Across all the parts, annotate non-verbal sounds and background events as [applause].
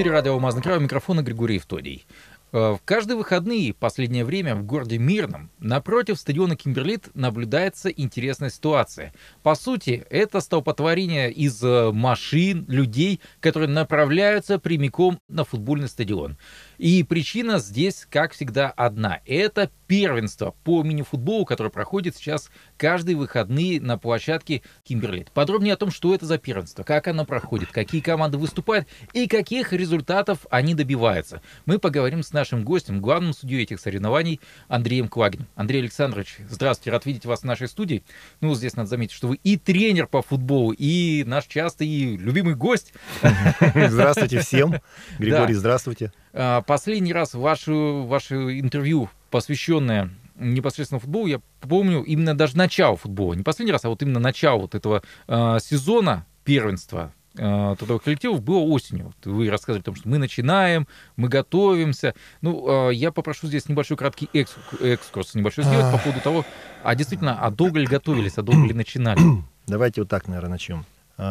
эфире радио «Алмазный край» у микрофона Григорий Евтодий. В э, каждые выходные последнее время в городе Мирном напротив стадиона Кимберлит наблюдается интересная ситуация. По сути, это столпотворение из э, машин, людей, которые направляются прямиком на футбольный стадион. И причина здесь, как всегда, одна. Это первенства по мини-футболу, которое проходит сейчас каждые выходные на площадке Кимберлит. Подробнее о том, что это за первенство, как оно проходит, какие команды выступают и каких результатов они добиваются. Мы поговорим с нашим гостем, главным судьей этих соревнований Андреем Квагинем. Андрей Александрович, здравствуйте, рад видеть вас в нашей студии. Ну, здесь надо заметить, что вы и тренер по футболу, и наш частый любимый гость. [laughs] Здравствуйте всем. [laughs] Григорий, да. здравствуйте. А, последний раз ваше, ваше интервью посвященная непосредственно футболу, я помню именно даже начало футбола. Не последний раз, а вот именно начало вот этого э, сезона первенства э, этого коллектива было осенью. Вы рассказывали о том, что мы начинаем, мы готовимся. Ну, э, я попрошу здесь небольшой краткий экскурс, экскурс небольшой сделать по поводу того, а действительно, а долго ли готовились, а долго ли начинали? [clears throat] Давайте вот так, наверное, начнем. Э,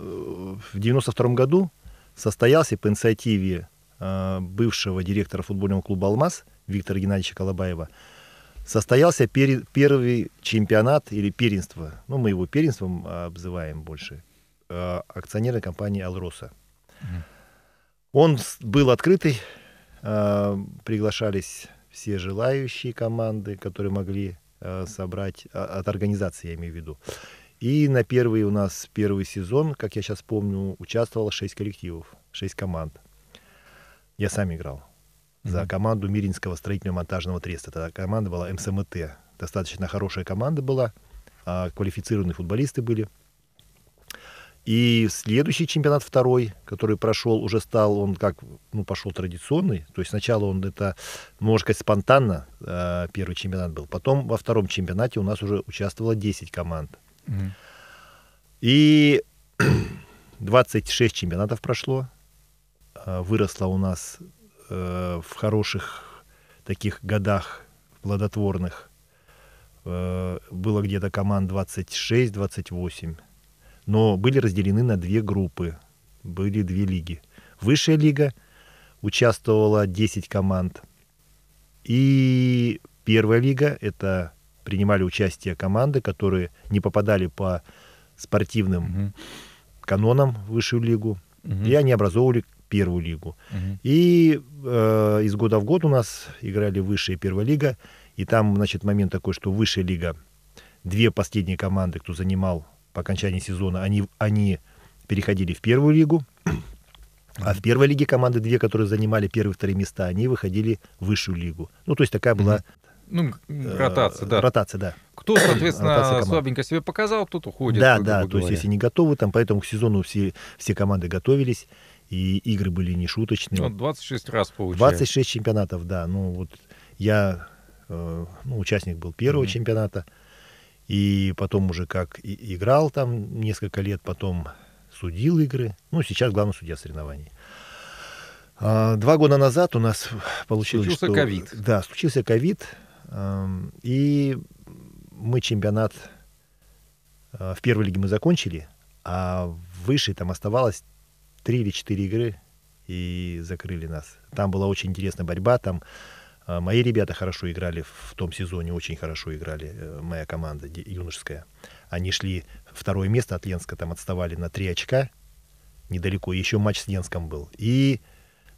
в 92 году состоялся по инициативе Э, бывшего директора футбольного клуба «Алмаз» Виктора Геннадьевича Колобаева состоялся пер, первый чемпионат или первенство, ну мы его первенством а, обзываем больше, э, акционерной компании «Алроса». Он был открытый, э, приглашались все желающие команды, которые могли собрать а, от организации, я имею в виду. И на первый у нас первый сезон, как я сейчас помню, участвовало 6 коллективов, 6 команд. Я сам играл за команду Миринского строительно-монтажного треста. Тогда команда была МСМТ. Достаточно хорошая команда была, а, квалифицированные футболисты были. И следующий чемпионат, второй, который прошел, уже стал, он как, ну, пошел традиционный. То есть сначала он это, можно сказать, спонтанно э, первый чемпионат был. Потом во втором чемпионате у нас уже участвовало 10 команд. Mm-hmm. И 26 [clears throat] чемпионатов прошло. Э, выросла у нас э, в хороших таких годах плодотворных. Э, было где-то команд 26-28, но были разделены на две группы, были две лиги. Высшая лига участвовала 10 команд, и первая лига это принимали участие команды, которые не попадали по спортивным угу. канонам в высшую лигу, угу. и они образовывали первую лигу. Угу. И э, из года в год у нас играли высшая и первая лига. И там, значит, момент такой, что высшая лига, две последние команды, кто занимал по окончании сезона, они, они переходили в первую лигу. А в первой лиге команды две, которые занимали первые вторые места, они выходили в высшую лигу. Ну, то есть такая была... Ну, э, ротация, э, да. Ротация, да. Кто, соответственно, ротация слабенько себя показал, тот уходит. Да, да, то говоря. есть если не готовы, там, поэтому к сезону все, все команды готовились и игры были не шуточные. Ну, 26 раз получилось. 26 чемпионатов, да. Ну, вот я, э, ну, участник был первого mm-hmm. чемпионата, и потом уже как играл там несколько лет, потом судил игры. Ну, сейчас главный судья соревнований. А, два года назад у нас получилось, что случился ковид. Да, случился ковид, э, и мы чемпионат э, в первой лиге мы закончили, а выше там оставалось три или четыре игры и закрыли нас. Там была очень интересная борьба, там а, мои ребята хорошо играли в том сезоне, очень хорошо играли, э, моя команда юношеская. Они шли второе место от Ленска, там отставали на три очка, недалеко, еще матч с Ленском был. И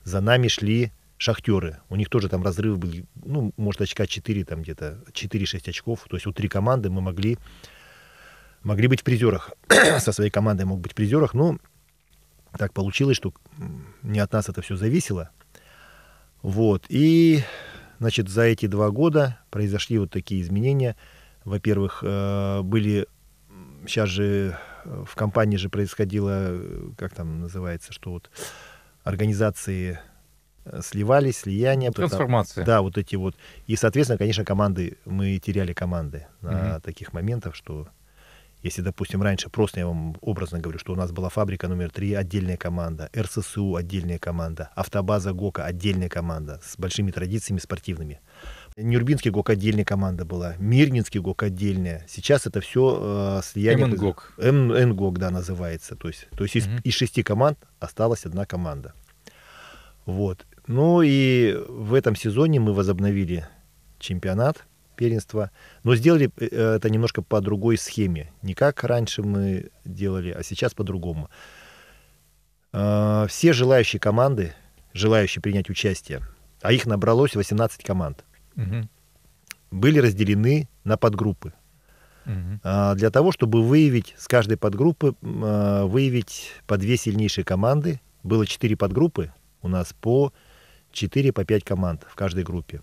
за нами шли шахтеры. У них тоже там разрыв был, ну, может, очка 4 там где-то, 4-6 очков. То есть у три команды мы могли, могли быть в призерах. [clears throat] Со своей командой мог быть в призерах, но ну, так получилось, что не от нас это все зависело. Вот. И, значит, за эти два года произошли вот такие изменения. Во-первых, э, были... Сейчас же э, в компании же происходило, э, как там называется, что вот организации сливались, слияния. Трансформация. Да, вот эти вот. И, соответственно, конечно, команды, мы теряли команды угу. на таких моментах, что если, допустим, раньше просто я вам образно говорю, что у нас была фабрика номер три, отдельная команда, РССУ отдельная команда, автобаза ГОКа отдельная команда с большими традициями спортивными. Нюрбинский ГОК отдельная команда была, Мирнинский ГОК отдельная. Сейчас это все э, слияние... МНГОК. МНГОК, да, называется. То есть, то есть угу. из, из шести команд осталась одна команда. Вот. Ну и в этом сезоне мы возобновили чемпионат – первенства, но сделали э, это немножко по другой схеме. Не как раньше мы делали, а сейчас по-другому. А, все желающие команды, желающие принять участие, а их набралось 18 команд, угу. были разделены на подгруппы. Угу. Для того, чтобы выявить с каждой подгруппы, а, выявить по две сильнейшие команды, было 4 подгруппы у нас по 4 по 5 команд в каждой группе.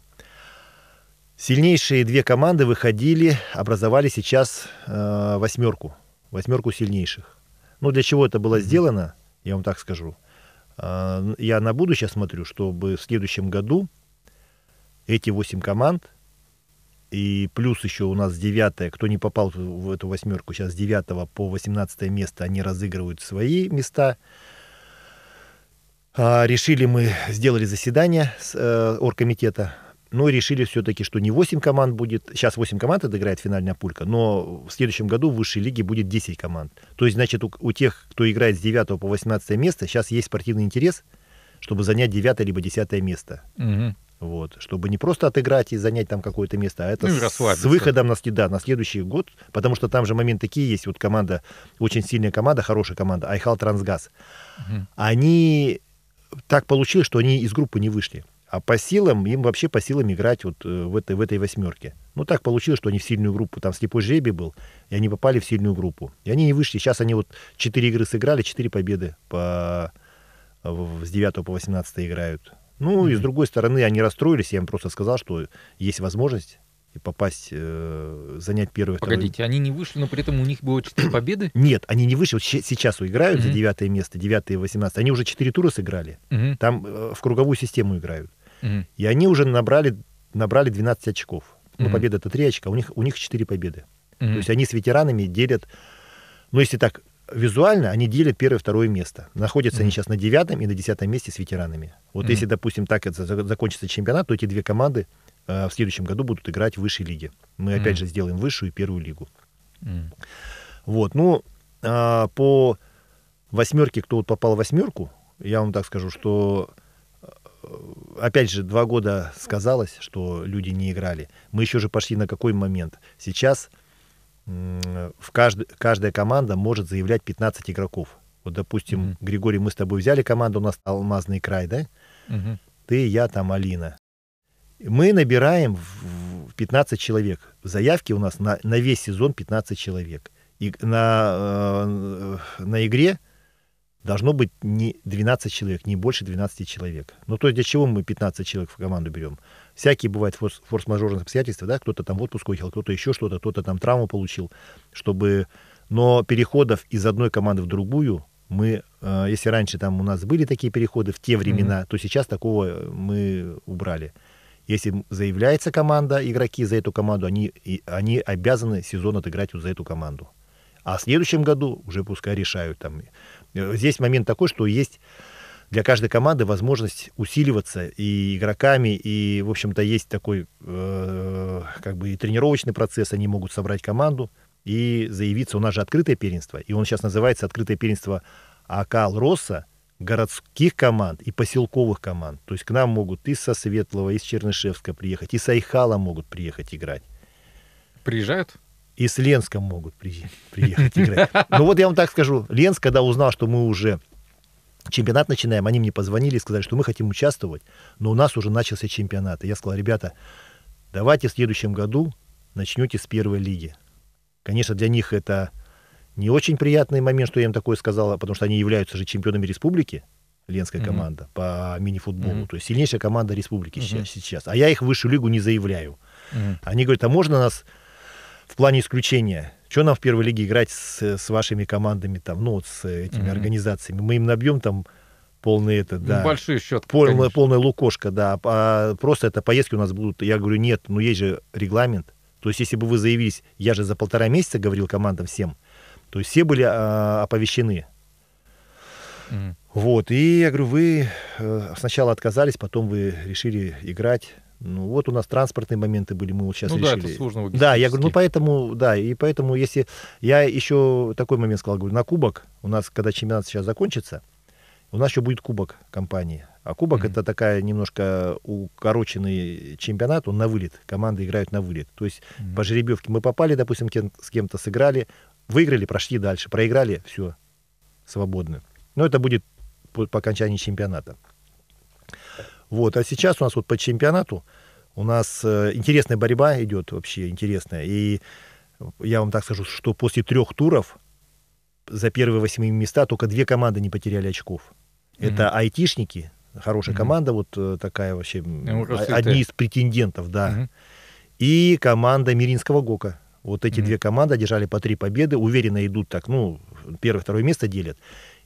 Сильнейшие две команды выходили, образовали сейчас э, восьмерку, восьмерку сильнейших. Ну, для чего это было сделано, я вам так скажу. Э, я на будущее смотрю, чтобы в следующем году эти восемь команд, и плюс еще у нас девятая, кто не попал в эту восьмерку, сейчас с девятого по восемнадцатое место они разыгрывают свои места. А, решили мы, сделали заседание с э, оргкомитета но ну, решили все-таки, что не 8 команд будет, сейчас 8 команд отыграет финальная пулька, но в следующем году в высшей лиге будет 10 команд. То есть, значит, у, у тех, кто играет с 9 по 18 место, сейчас есть спортивный интерес, чтобы занять 9 либо 10 место. Угу. Вот, чтобы не просто отыграть и занять там какое-то место, а это ну, с выходом на, да, на следующий год, потому что там же момент такие есть, вот команда, очень сильная команда, хорошая команда, Айхал Трансгаз, угу. они так получилось, что они из группы не вышли. А по силам, им вообще по силам играть вот э, в этой, в этой восьмерке. Ну, так получилось, что они в сильную группу. Там слепой жребий был, и они попали в сильную группу. И они не вышли. Сейчас они вот четыре игры сыграли, четыре победы по, с 9 по 18 играют. Ну, mm-hmm. и с другой стороны, они расстроились. Я им просто сказал, что есть возможность попасть, э, занять первое. Погодите, второе... они не вышли, но при этом у них было 4 победы? [clears throat] Нет, они не вышли. Вот сейчас играют mm-hmm. за девятое место, 9 и 18. Они уже 4 тура сыграли. Mm-hmm. Там э, в круговую систему играют. И они уже набрали, набрали 12 очков. Ну, угу. победа это 3 очка, у них, у них 4 победы. Угу. То есть они с ветеранами делят, ну, если так визуально, они делят первое и второе место. Находятся угу. они сейчас на девятом и на десятом месте с ветеранами. Вот угу. если, допустим, так это закончится чемпионат, то эти две команды э, в следующем году будут играть в высшей лиге. Мы mm. опять же сделаем высшую и первую лигу. Mm. Вот, ну, а, по восьмерке, кто вот попал в восьмерку, я вам так скажу, что опять же, два года сказалось, что люди не играли. Мы еще же пошли на какой момент? Сейчас в кажд... каждая команда может заявлять 15 игроков. Вот, допустим, mm-hmm. Григорий, мы с тобой взяли команду, у нас алмазный край, да? Mm-hmm. Ты, я, там, Алина. Мы набираем 15 человек. Заявки у нас на, на весь сезон 15 человек. И на, э, на игре должно быть не 12 человек, не больше 12 человек. Ну, то есть для чего мы 15 человек в команду берем? Всякие бывают форс- форс-мажорные обстоятельства, да, кто-то там в отпуск уехал, кто-то еще что-то, кто-то там травму получил, чтобы... Но переходов из одной команды в другую мы, э, если раньше там у нас были такие переходы в те времена, mm-hmm. то сейчас такого э, мы убрали. Если заявляется команда, игроки за эту команду, они, и, они обязаны сезон отыграть за эту команду. А в следующем году уже пускай решают там Здесь момент такой, что есть для каждой команды возможность усиливаться и игроками, и, в общем-то, есть такой э, как бы и тренировочный процесс, они могут собрать команду и заявиться. У нас же открытое первенство, и он сейчас называется открытое первенство Акал Росса, городских команд и поселковых команд. То есть к нам могут и со Светлого, с Чернышевска приехать, и с Айхала могут приехать играть. Приезжают? И с Ленском могут приехать, приехать играть. Ну вот я вам так скажу. Ленск, когда узнал, что мы уже чемпионат начинаем, они мне позвонили и сказали, что мы хотим участвовать, но у нас уже начался чемпионат. И я сказал, ребята, давайте в следующем году начнете с первой лиги. Конечно, для них это не очень приятный момент, что я им такое сказала, потому что они являются же чемпионами республики, Ленская mm-hmm. команда по мини-футболу. Mm-hmm. То есть сильнейшая команда республики mm-hmm. сейчас, сейчас. А я их в высшую лигу не заявляю. Mm-hmm. Они говорят, а можно нас в плане исключения. Что нам в первой лиге играть с, с вашими командами, там, ну, вот с этими mm-hmm. организациями? Мы им набьем там полный это, да. Большие счет. Полная, полная лукошка, да. А просто это поездки у нас будут. Я говорю, нет, ну есть же регламент. То есть, если бы вы заявились, я же за полтора месяца говорил командам всем, то есть все были а, оповещены. Mm. Вот. И я говорю, вы э, сначала отказались, потом вы решили играть. Ну вот у нас транспортные моменты были, мы вот сейчас ну, решили. Да, это сложно Да, я говорю, ну поэтому, да, и поэтому если я еще такой момент сказал, говорю, на кубок у нас, когда чемпионат сейчас закончится, у нас еще будет кубок компании. А кубок mm-hmm. это такая немножко укороченный чемпионат, он на вылет. Команды играют на вылет. То есть mm-hmm. по жеребьевке мы попали, допустим, с кем-то сыграли, выиграли, прошли дальше, проиграли, все, свободно. Но это будет по, по окончании чемпионата. Вот. А сейчас у нас вот по чемпионату у нас э, интересная борьба идет вообще, интересная. И я вам так скажу, что после трех туров за первые восьми места только две команды не потеряли очков. Mm-hmm. Это айтишники, хорошая mm-hmm. команда, вот э, такая вообще, mm-hmm. одни из претендентов, да. Mm-hmm. И команда Миринского ГОКа. Вот эти mm-hmm. две команды одержали по три победы, уверенно идут так, ну, первое-второе место делят.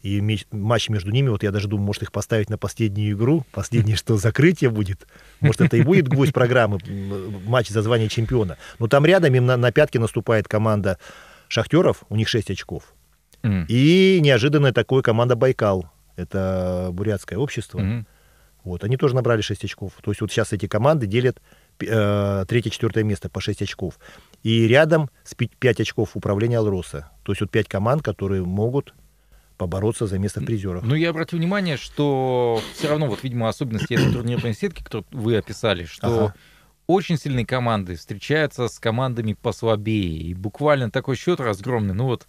И меч, матч между ними, вот я даже думаю, может их поставить на последнюю игру, последнее, что закрытие будет. Может, это и будет гвоздь программы, матч за звание чемпиона. Но там рядом им на, на пятки наступает команда шахтеров, у них 6 очков. Mm. И неожиданная такое команда Байкал. Это бурятское общество. Mm. Вот, они тоже набрали 6 очков. То есть вот сейчас эти команды делят э, третье-четвертое место по 6 очков. И рядом с 5 очков управления Алроса. То есть вот 5 команд, которые могут побороться за место призеров. призерах. Ну, я обратил внимание, что все равно, вот, видимо, особенности этой турнирной сетки, которую вы описали, что ага. очень сильные команды встречаются с командами послабее. И буквально такой счет разгромный, ну вот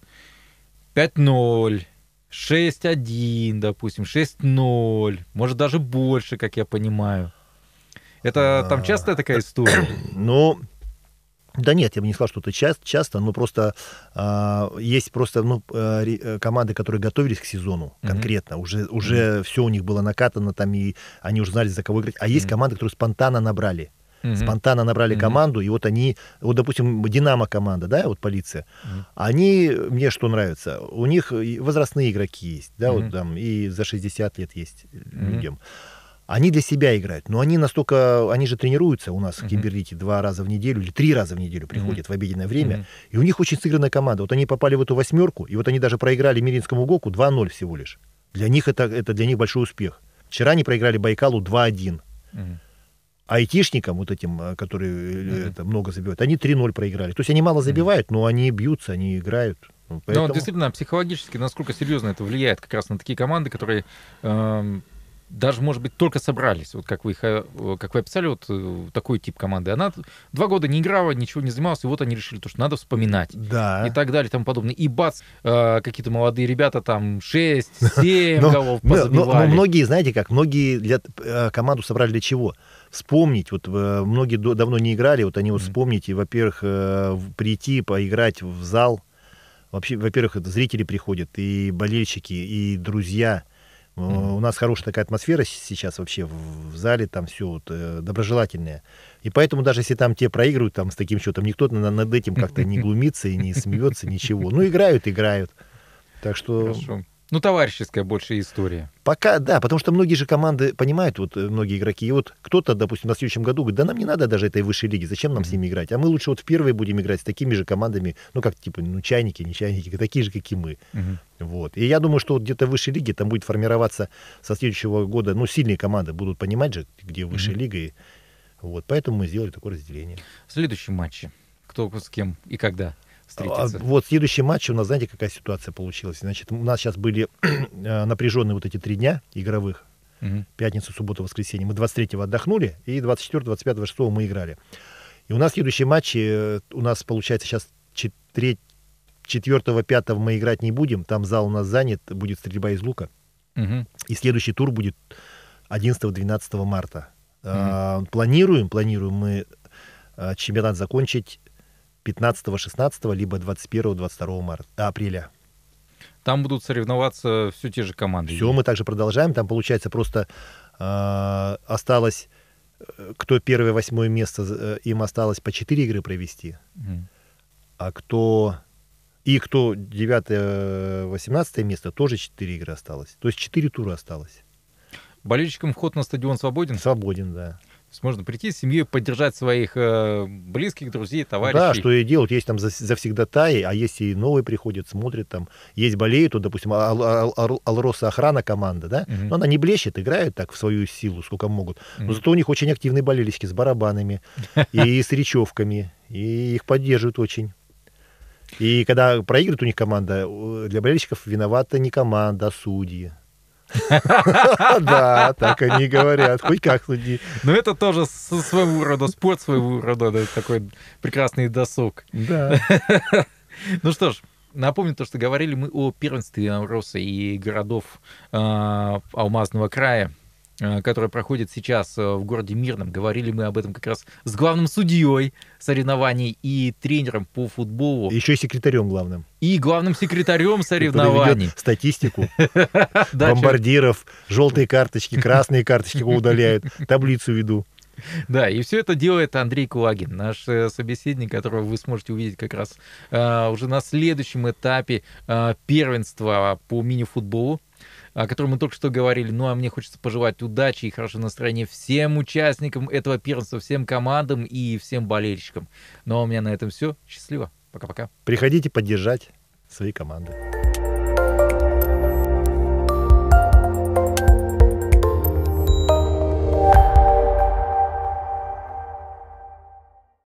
5-0, 6-1, допустим, 6-0, может даже больше, как я понимаю. Это там а, частая такая история? Ну, да нет, я бы не сказал, что это часто, часто но просто э, есть просто ну, э, э, команды, которые готовились к сезону конкретно, mm-hmm. уже, уже mm-hmm. все у них было накатано, там и они уже знали, за кого играть. А есть mm-hmm. команды, которые спонтанно набрали. Mm-hmm. Спонтанно набрали mm-hmm. команду, и вот они, вот, допустим, Динамо команда, да, вот полиция, mm-hmm. они, мне что нравится, у них возрастные игроки есть, да, mm-hmm. вот там и за 60 лет есть mm-hmm. людям они для себя играют, но они настолько, они же тренируются у нас uh в Кимберлите два раза в неделю или три раза в неделю приходят в обеденное время, и у них очень сыгранная команда. Вот они попали в эту восьмерку, и вот они даже проиграли Миринскому ГОКу 2-0 всего лишь. Для них это, это для них большой успех. Вчера они проиграли Байкалу 2-1. Айтишникам, вот этим, э, которые uh-huh. это, много забивают, они 3-0 проиграли. То есть они мало забивают, uh-huh. но они бьются, они играют. Ну, Поэтому... Но действительно, психологически, насколько серьезно это влияет как раз на такие команды, которые... Эм, даже, может быть, только собрались, вот как вы, их, э, как вы описали, вот э, такой тип команды. Она два года не играла, ничего не занималась, и вот они решили, то, что надо вспоминать. Да. И так далее, и тому подобное. И бац, э, какие-то молодые ребята там 6-7 [laughs] ну, ну, голов ну, позабивали. Но, многие, знаете как, многие для, команду собрали для чего? вспомнить. Вот многие давно не играли, вот они вот вспомнить и, во-первых, прийти, поиграть в зал. Вообще, во-первых, зрители приходят, и болельщики, и друзья. Э, у нас хорошая такая атмосфера сейчас вообще в зале, там все вот, э, доброжелательное. И поэтому даже если там те проигрывают там, с таким счетом, никто над этим как-то не [laughs] глумится и не смеется, ничего. Ну, играют, играют. Так что... Хорошо. Ну, товарищеская больше история. Пока, да, потому что многие же команды понимают, вот э, многие игроки, и вот кто-то, допустим, на следующем году говорит, да нам не надо даже этой высшей лиги, зачем нам mm-hmm. с ними играть? А мы лучше вот в первые будем играть с такими же командами, ну, как типа, ну, чайники, не чайники, [laughs] такие же, как и мы. Mm-hmm. Вот. И я думаю, что вот где-то в высшей лиге там будет формироваться со следующего года, ну, сильные команды будут понимать же, где высшая mm-hmm. лига, и вот, поэтому мы сделали такое разделение. Следующие матчи. Кто с кем и когда? встретиться. А, вот следующий матч у нас, знаете, какая ситуация получилась? Значит, у нас сейчас были [clears throat] э, напряженные вот эти три дня игровых. Угу. Пятницу, субботу, воскресенье. Мы 23-го отдохнули, и 24, 25, 26 мы играли. И у нас следующие матчи, э, у нас получается сейчас 4, 4 5 мы играть не будем, там зал у нас занят, будет стрельба из лука. Угу. И следующий тур будет 11-12 марта. Угу. А, планируем, планируем мы э, чемпионат закончить 15-16, либо 21-22 апреля. Там будут соревноваться все те же команды. Все, мы также продолжаем. Там, получается, просто а, э, осталось, кто первое восьмое место, э, им осталось по 4 игры провести. Mm. А кто... И кто 9-18 место, тоже 4 игры осталось. То есть 4 тура осталось. Болельщикам вход на стадион свободен? Свободен, да. То есть можно прийти с семьей, поддержать своих э, близких, друзей, товарищей. Да, что и делать. Есть там завсегдатаи, а есть и новые приходят, смотрят там. Есть болеют, вот, допустим, Ал Ал Ал а, Алроса охрана команда, да? Угу. Но она не блещет, играет так в свою силу, сколько могут. Но угу. зато у них очень активные болельщики с барабанами [laughs] и с речевками. И их поддерживают очень. И когда проигрывает у них команда, для болельщиков виновата не команда, а судьи. [laughs] Да, так они говорят. Хоть как люди. Но это тоже своего рода спорт, своего рода такой прекрасный досуг. Да. [laughs] Ну что ж, напомню то, что говорили мы о первенстве Амроса и городов а, Алмазного края. Э, которая проходит сейчас э, в городе Мирном. Говорили мы об этом как раз с главным судьей соревнований и тренером по футболу. Еще и секретарем главным. И главным секретарем соревнований. Статистику [laughs] бомбардиров, желтые карточки, красные карточки удаляют, таблицу веду. [laughs] Да, и все это делает Андрей Кулагин, наш э, собеседник, которого вы сможете увидеть как раз э, уже на следующем этапе э, первенства по мини-футболу о котором мы только что говорили. Ну, а мне хочется пожелать удачи и хорошего настроения всем участникам этого первенства, всем командам и всем болельщикам. Ну, а у меня на этом все. Счастливо. Пока-пока. Приходите поддержать свои команды.